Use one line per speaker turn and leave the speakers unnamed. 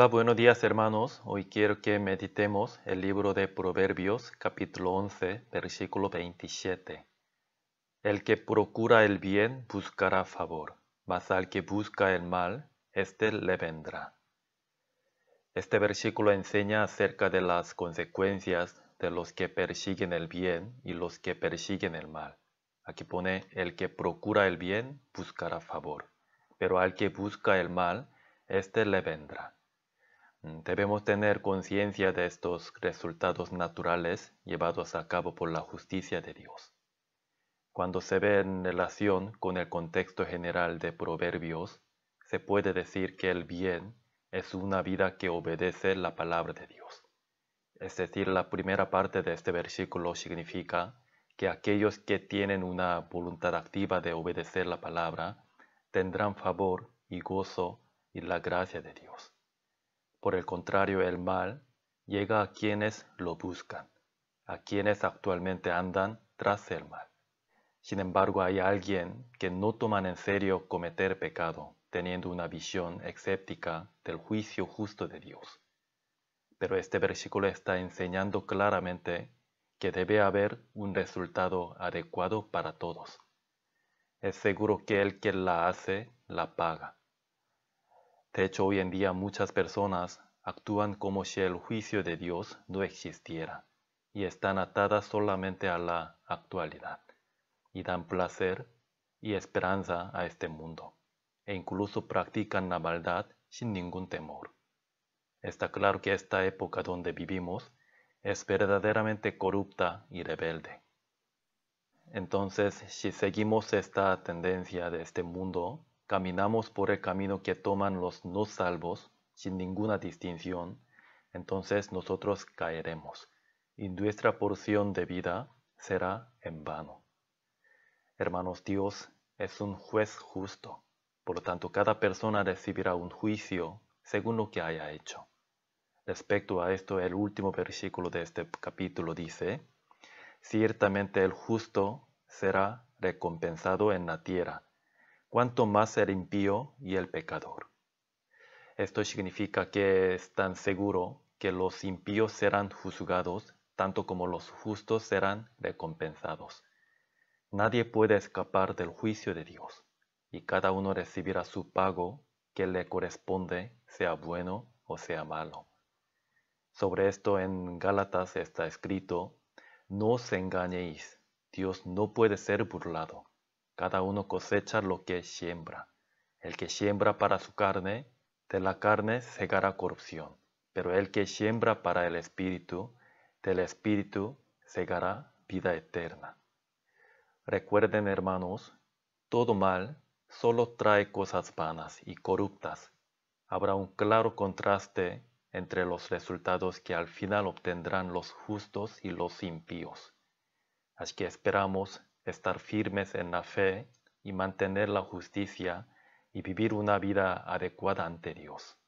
Hola, buenos días hermanos. Hoy quiero que meditemos el libro de Proverbios capítulo 11, versículo 27. El que procura el bien buscará favor, mas al que busca el mal, éste le vendrá. Este versículo enseña acerca de las consecuencias de los que persiguen el bien y los que persiguen el mal. Aquí pone, el que procura el bien buscará favor, pero al que busca el mal, éste le vendrá. Mm, debemos tener conciencia de estos resultados naturales llevados a cabo por la justicia de Dios. Cuando se ve en relación con el contexto general de Proverbios, se puede decir que el bien es una vida que obedece la palabra de Dios. Es decir, la primera parte de este versículo significa que aquellos que tienen una voluntad activa de obedecer la palabra tendrán favor y gozo y la gracia de Dios. Por el contrario, el mal llega a quienes lo buscan, a quienes actualmente andan tras el mal. Sin embargo, hay alguien que no toman en serio cometer pecado, teniendo una visión escéptica del juicio justo de Dios. Pero este versículo está enseñando claramente que debe haber un resultado adecuado para todos. Es seguro que el que la hace, la paga. De hecho, hoy en día muchas personas actúan como si el juicio de Dios no existiera y están atadas solamente a la actualidad y dan placer y esperanza a este mundo e incluso practican la maldad sin ningún temor. Está claro que esta época donde vivimos es verdaderamente corrupta y rebelde. Entonces, si seguimos esta tendencia de este mundo, caminamos por el camino que toman los no salvos sin ninguna distinción, entonces nosotros caeremos y nuestra porción de vida será en vano. Hermanos, Dios es un juez justo, por lo tanto cada persona recibirá un juicio según lo que haya hecho. Respecto a esto, el último versículo de este capítulo dice, Ciertamente el justo será recompensado en la tierra, cuanto más el impío y el pecador. Esto significa que es tan seguro que los impíos serán juzgados tanto como los justos serán recompensados. Nadie puede escapar del juicio de Dios, y cada uno recibirá su pago que le corresponde, sea bueno o sea malo. Sobre esto en Gálatas está escrito, no os engañéis, Dios no puede ser burlado cada uno cosecha lo que siembra. El que siembra para su carne, de la carne segará corrupción, pero el que siembra para el espíritu, del espíritu segará vida eterna. Recuerden, hermanos, todo mal solo trae cosas vanas y corruptas. Habrá un claro contraste entre los resultados que al final obtendrán los justos y los impíos. Así que esperamos estar firmes en la fe y mantener la justicia y vivir una vida adecuada ante Dios.